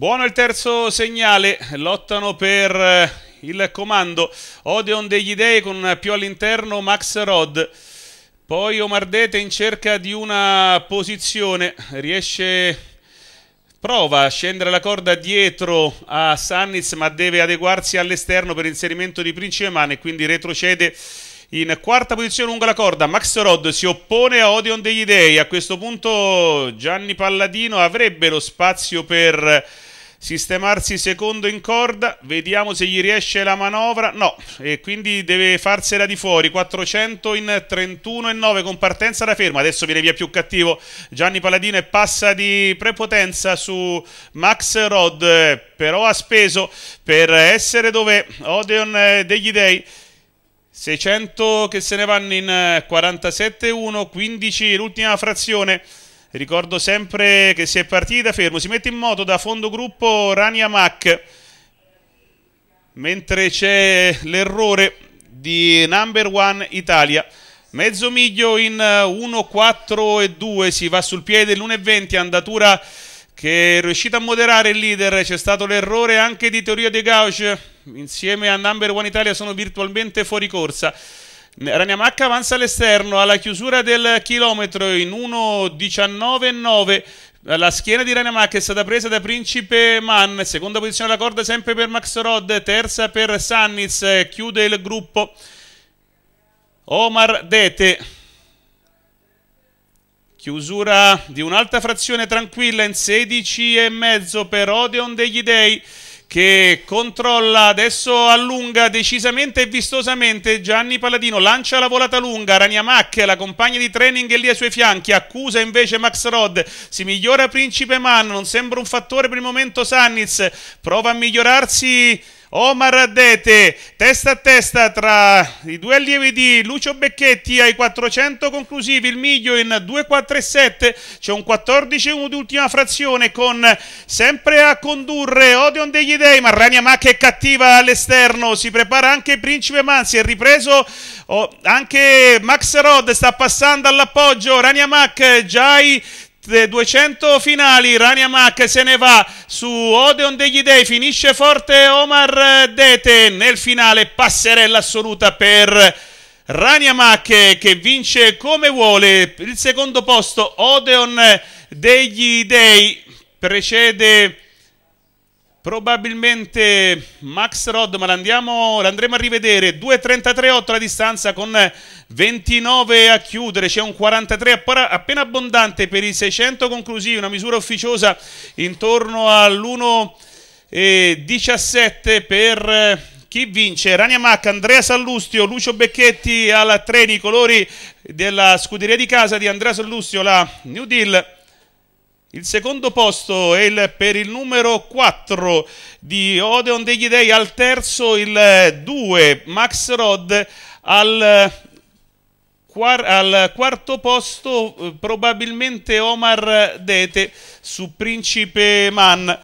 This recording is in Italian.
Buono il terzo segnale, lottano per eh, il comando Odeon degli Dei con più all'interno Max Rod. Poi Omar Dete in cerca di una posizione, riesce, prova a scendere la corda dietro a Sanniz ma deve adeguarsi all'esterno per inserimento di Principe Mane e quindi retrocede in quarta posizione lungo la corda Max Rod si oppone a Odeon degli Dei a questo punto Gianni Palladino avrebbe lo spazio per sistemarsi secondo in corda, vediamo se gli riesce la manovra, no, e quindi deve farsela di fuori, 400 in 31,9 con partenza da ferma, adesso viene via più cattivo Gianni Paladino e passa di prepotenza su Max Rod, però ha speso per essere dove Odeon eh, degli dei. 600 che se ne vanno in 47-1, eh, 15 l'ultima frazione. Ricordo sempre che si è partiti da fermo, si mette in moto da fondo gruppo Rania Mack, mentre c'è l'errore di Number One Italia. Mezzo miglio in 1,4 eh, e 2, si va sul piede l'1,20, andatura che è riuscita a moderare il leader, c'è stato l'errore anche di Teoria De Gauche, insieme a Number One Italia sono virtualmente fuori corsa. Raniamacca avanza all'esterno alla chiusura del chilometro in 1.19.9. La schiena di Ranamac è stata presa da Principe Mann, seconda posizione della corda sempre per Max Rod, terza per Sanniz, chiude il gruppo Omar Dete. Chiusura di un'altra frazione tranquilla in 16 e mezzo per Odeon degli Dei che controlla adesso allunga decisamente e vistosamente Gianni Paladino lancia la volata lunga Raniamac la compagna di training è lì ai suoi fianchi accusa invece Max Rod si migliora Principe Man non sembra un fattore per il momento Sanniz prova a migliorarsi Omar Dete, testa a testa tra i due allievi di Lucio Becchetti ai 400 conclusivi, il miglio in 2-4-7, c'è un 14-1 di ultima frazione con sempre a condurre Odeon degli Dei, ma Rania Mac è cattiva all'esterno, si prepara anche Principe Manzi, è ripreso oh, anche Max Rod, sta passando all'appoggio, Rania Mac, Jai 200 finali, Rania Mack se ne va su Odeon degli Dei, finisce forte Omar Dete nel finale, passerella assoluta per Rania Mack che vince come vuole, il secondo posto Odeon degli Dei precede Probabilmente Max Rod, ma l'andiamo, l'andremo a rivedere. 2.33.8 la distanza con 29 a chiudere. C'è un 43 appena abbondante per i 600 conclusivi, una misura ufficiosa intorno all'1.17 per eh, chi vince? Rania Mac, Andrea Sallustio, Lucio Becchetti alla 3, i colori della scuderia di casa di Andrea Sallustio, la New Deal. Il secondo posto è il, per il numero 4 di Odeon degli Dei, al terzo il 2 eh, Max Rod, al, al quarto posto eh, probabilmente Omar Dete su Principe Man.